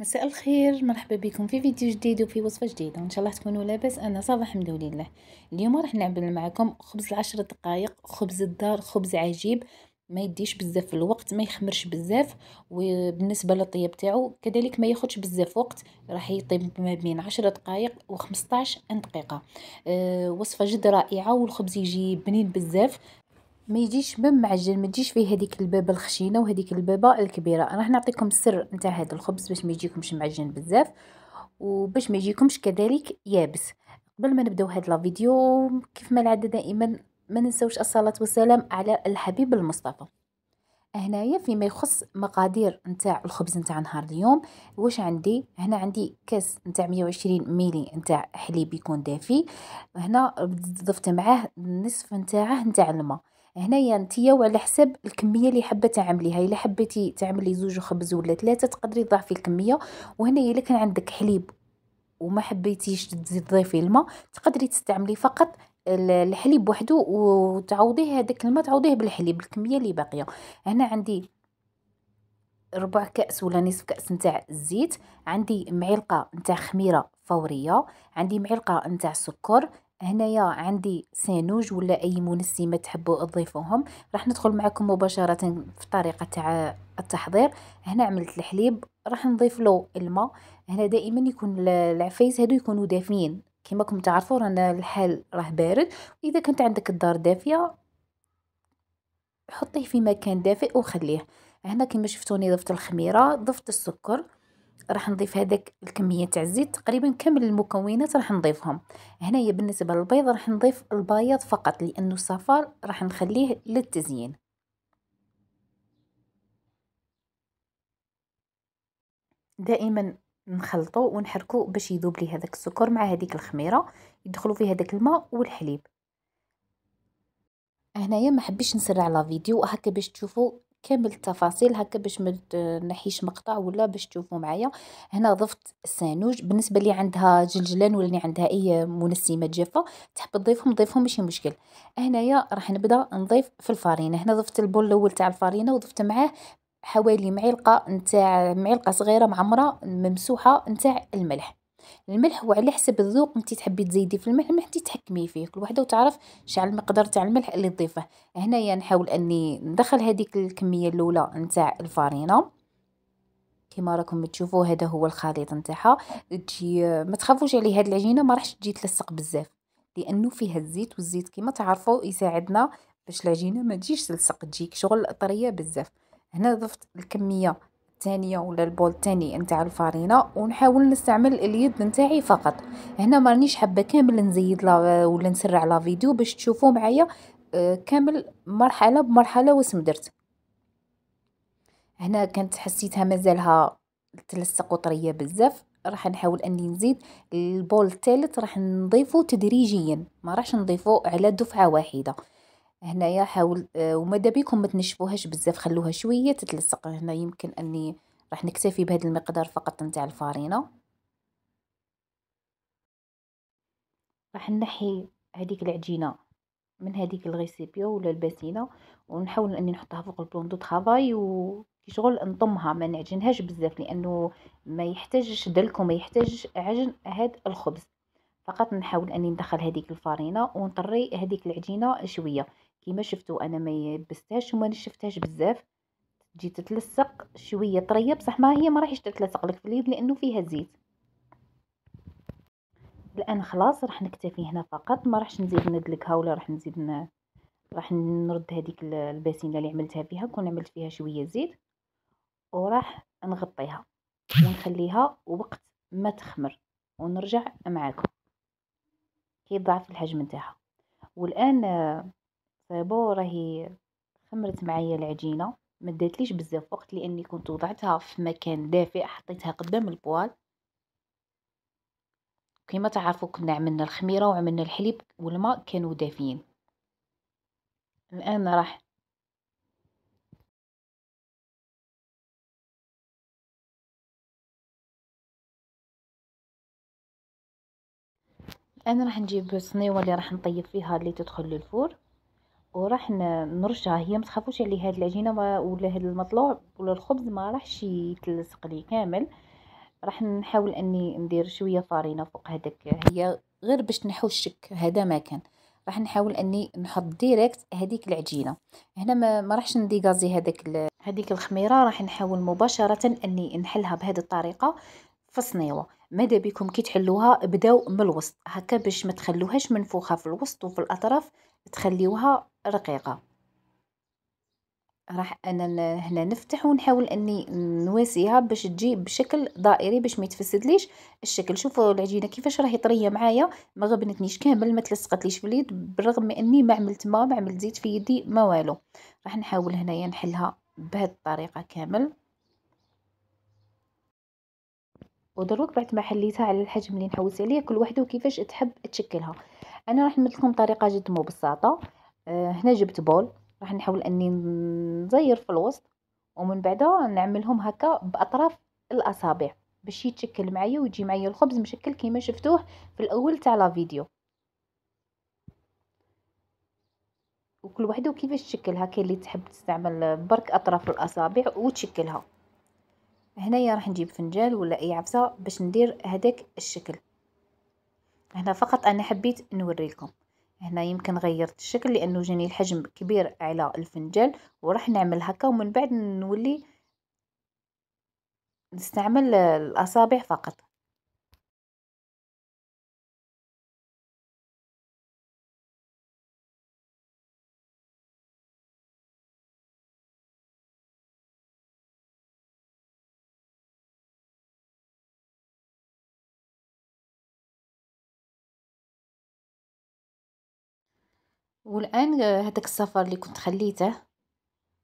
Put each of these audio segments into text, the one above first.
مساء الخير مرحبا بكم في فيديو جديد وفي وصفه جديده ان شاء الله تكونوا لاباس انا صافا الحمد لله اليوم راح نعمل معكم خبز العشر دقائق خبز الدار خبز عجيب ما يديش بزاف في الوقت ما يخمرش بزاف وبالنسبه للطياب تاعو كذلك ما ياخذش بزاف وقت راح يطيب ما بين 10 دقائق و15 دقيقه أه وصفه جد رائعه والخبز يجي بنين بزاف ما يجيش باب معجن ما تجيش فيه هذيك البابه الخشينه وهذيك البابه الكبيره راح نعطيكم السر نتاع هذا الخبز باش ما يجيكمش معجن بزاف وباش ما يجيكمش كذلك يابس قبل ما نبداو هاد لا فيديو كيف ما العاده دائما ما ننسوش الصلاه والسلام على الحبيب المصطفى هنايا فيما يخص مقادير نتاع الخبز نتاع نهار اليوم واش عندي هنا عندي كاس نتاع 120 ميلي نتاع حليب يكون دافي هنا ضفت معاه نصف نتاعه نتاع الماء هنايا نتيا وعلى حساب الكميه اللي حابه تعمليها الا حبيتي تعملي زوج خبز ولا ثلاثه تقدري تضاعفي الكميه وهنايا الا كان عندك حليب وما حبيتيش تضيفي الماء تقدري تستعملي فقط الحليب وحده وتعوضيه هذاك الماء تعوضيه بالحليب الكميه اللي باقيه هنا عندي ربع كأس ولا نصف كأس نتاع الزيت عندي معلقة نتاع خميرة فورية عندي معلقة نتاع سكر هنايا عندي سانوج ولا اي منسمه تحبوا تضيفوهم راح ندخل معكم مباشره في الطريقه تاع التحضير هنا عملت الحليب راح نضيف له الماء هنا دائما يكون العفايس هادو يكونوا دافيين كما راكم تعرفوا رانا الحال راه بارد واذا كانت عندك الدار دافيه حطيه في مكان دافئ وخليه هنا كما شفتوني ضفت الخميره ضفت السكر راح نضيف هذاك الكميه تاع الزيت تقريبا كامل المكونات راح نضيفهم هنايا بالنسبه للبيض راح نضيف البياض فقط لانه الصفار راح نخليه للتزيين دائما نخلطو ونحركو باش يذوب لي هذاك السكر مع هذيك الخميره يدخلوا فيه هذاك الماء والحليب هنايا ما حبيتش نسرع لا فيديو هكا باش تشوفوا كامل التفاصيل هكا باش ما نحيش مقطع ولا باش تشوفوا معايا هنا ضفت السانوج بالنسبه اللي عندها جلجلان ولا اللي عندها اي منسمات جافه تحب تضيفهم ضيفهم ماشي مشكل هنايا راح نبدا نضيف في الفرينه هنا ضفت البول الاول تاع الفرينه وضفت معاه حوالي معلقه نتاع معلقه صغيره معمره ممسوحه نتاع الملح الملح هو على حسب الذوق نتي تحبي تزيدي في الملح ما انتي تحكمي فيه كل وحده وتعرف شحال المقدار تاع الملح اللي تضيفه هنايا يعني نحاول اني ندخل هذيك الكميه الاولى نتاع الفرينه كما راكم تشوفوا هذا هو الخليط نتاعها تجي ما تخافوش عليه هاد العجينه ما راحش تجي تلصق بزاف لانه فيها الزيت والزيت كما تعرفوا يساعدنا باش العجينه ما تجيش تلصق تجيك شغل طريه بزاف هنا ضفت الكميه الثانيه ولا البول الثاني نتاع الفرينه ونحاول نستعمل اليد نتاعي فقط هنا ما رانيش حابه كامل نزيد لا ولا نسرع لا فيديو باش تشوفوا معايا آه، كامل مرحله بمرحله واش درت هنا كانت حسيتها مازالها تلصق وطريه بزاف راح نحاول اني نزيد البول الثالث راح نضيفه تدريجيا ما راحش نضيفه على دفعه واحده هنايا حاول آه، وما بيكم ما تنشفوهاش بزاف خلوها شويه تتلصق هنا يمكن اني راح نكتفي بهذا المقدار فقط نتاع الفارينه راح نحي هذيك العجينه من هذيك الغيسيبيو ولا الباسينه ونحاول اني نحطها فوق البلون دو طرافاي و شغل نضمها ما نعجنهاش بزاف لانه ما يحتاجش دلك وما يحتاجش عجن هاد الخبز فقط نحاول اني ندخل هذيك الفارينه ونطري هذيك العجينه شويه كيما شفتوا انا ما يبستهاش وما نشفتهاش بزاف تجي تتلصق شويه طريه بصح ما هي ما راحش تتلصق لك في اليد لانه فيها زيت الان خلاص راح نكتفي هنا فقط ما راحش نزيد ندلكها ولا راح نزيد ن... راح نرد هذيك الباسينه اللي عملتها فيها كون عملت فيها شويه زيت وراح نغطيها ونخليها وقت ما تخمر ونرجع معاكم كي ضعف الحجم نتاعها والان صيبو راهي خمرت معايا العجينه ما ليش بزاف وقت لاني كنت وضعتها في مكان دافئ حطيتها قدام البوال كما تعرفوا كنا عملنا الخميره وعملنا الحليب والماء كانوا دافيين الان راح الان راح نجيب الصنيوه اللي راح نطيب فيها اللي تدخل للفرن وراح ن- نرجع هي ما تخافوش على هاد العجينه ولا هاد المطلوع ولا الخبز ما راحش يتلصق لي كامل راح نحاول اني ندير شويه فارينه فوق هذاك هي غير باش نحوشك هذا ما كان راح نحاول اني نحط ديريكت هذيك العجينه هنا ما, ما راحش نديغازي هذاك هذيك الخميره راح نحاول مباشره اني نحلها بهذه الطريقه في الصنيوه ماذا بكم كي تحلوها بداو من الوسط هكا باش ما تخلوهاش منفوخه في الوسط وفي الاطراف تخليوها رقيقة راح انا هنا نفتح ونحاول اني نواسيها باش تجي بشكل دائري باش ما يتفسدليش الشكل شوفوا العجينه كيفاش راهي طريه معايا ما غبنتنيش كامل ما تلصقتليش في اليد بالرغم اني ما عملت ما ما عملت زيت في يدي ما والو راح نحاول هنايا نحلها بهذه الطريقه كامل ودروك بعد ما حليتها على الحجم اللي نحوس عليه كل وحده وكيفاش تحب تشكلها انا راح نمد لكم طريقه جد مبسطه آه، هنا جبت بول راح نحاول اني نزير في الوسط ومن بعدها نعملهم هكا باطراف الاصابع باش يتشكل معايا ويجي معايا الخبز مشكل كيما شفتوه في الاول تاع لا فيديو وكل وحده وكيفاش تشكلها كاين اللي تحب تستعمل برك اطراف الاصابع وتشكلها هنايا راح نجيب فنجال ولا اي عفسه باش ندير هذاك الشكل هنا فقط انا حبيت نوريكم هنا يمكن غيرت الشكل لانه جاني الحجم كبير على الفنجان وراح نعمل هكا ومن بعد نولي نستعمل الاصابع فقط والان هذاك آه، السفر اللي كنت خليته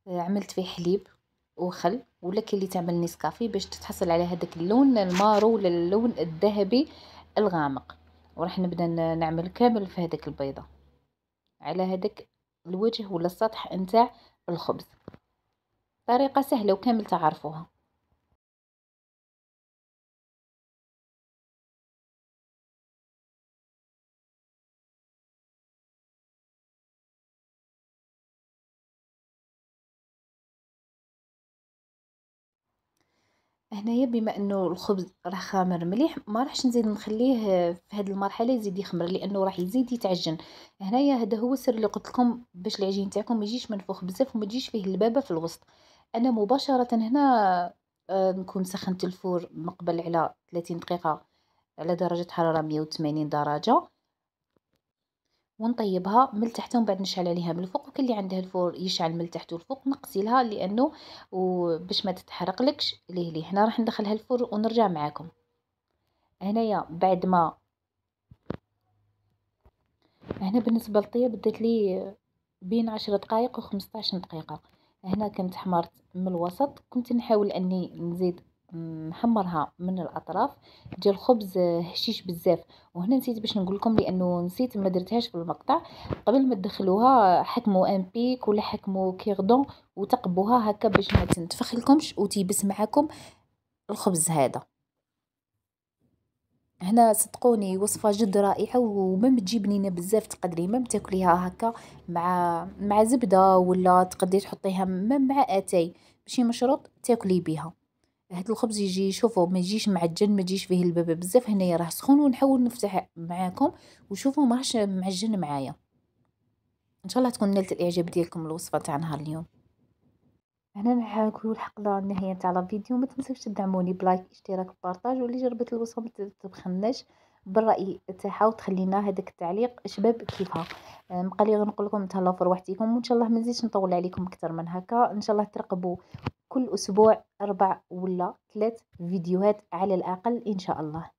آه، عملت فيه حليب وخل ولا كلي تعمل نسكافي باش تتحصل على هذاك اللون المارو ولا اللون الذهبي الغامق وراح نبدا نعمل كامل في هذاك البيضه على هذاك الوجه ولا السطح نتاع الخبز طريقه سهله وكامل تعرفوها هنايا بما انه الخبز راه خامر مليح ما راحش نزيد نخليه في هذه المرحله يزيد يخمر لانه راح يزيد يتعجن هنايا هذا هو السر اللي قلت لكم باش العجين تاعكم ما يجيش منفوخ بزاف وما يجيش فيه البابه في الوسط انا مباشره هنا آه، نكون سخنت الفور مقبل على 30 دقيقه على درجه حراره 180 درجه ونطيبها من تحت ومن بعد نشعل عليها من الفوق وكل اللي عندها الفور يشعل من تحت والفوق نقصيلها لانه باش ما تتحرقلكش ليه ليه هنا راح ندخلها الفور ونرجع معاكم هنايا بعد ما هنا بالنسبه للطياب بدات لي بين عشره دقائق و 15 دقيقه هنا كنت حمرت من الوسط كنت نحاول اني نزيد محمرها من الاطراف ديال الخبز هشيش بزاف وهنا نسيت باش نقول لكم لانه نسيت ما درتهاش في المقطع قبل ما تدخلوها حكموا ان بيك ولا حكموا كيغدون وتقبوها هكا باش ما تنتفخ لكمش وتيبس معكم الخبز هذا هنا صدقوني وصفه جد رائعه وما بنينه بزاف تقدري ما تاكليها هكا مع مع زبده ولا تقدري تحطيها مع اتاي ماشي مشروط تاكلي بها هاد الخبز يجي شوفوا ما يجيش معجن ما يجيش فيه البابا بزاف هنايا راه سخون ونحاول نفتح معاكم وشوفوا ما راهش معجن معايا ان شاء الله تكون نالت الاعجاب ديالكم الوصفه تاع نهار اليوم هنا نحاكلو الحلقه النهايه تاع الفيديو ما تنساوش تدعموني بلايك اشتراك بارطاج واللي جربت الوصفه ما تبخناش بالراي تاعها وتخلينا هذاك التعليق شباب كيفها بقى لي غنقول لكم تهلاو في رواحتكم وان شاء الله ما نزيدش نطول عليكم اكثر من هكا ان شاء الله ترقبوا كل اسبوع اربع ولا ثلاث فيديوهات على الاقل ان شاء الله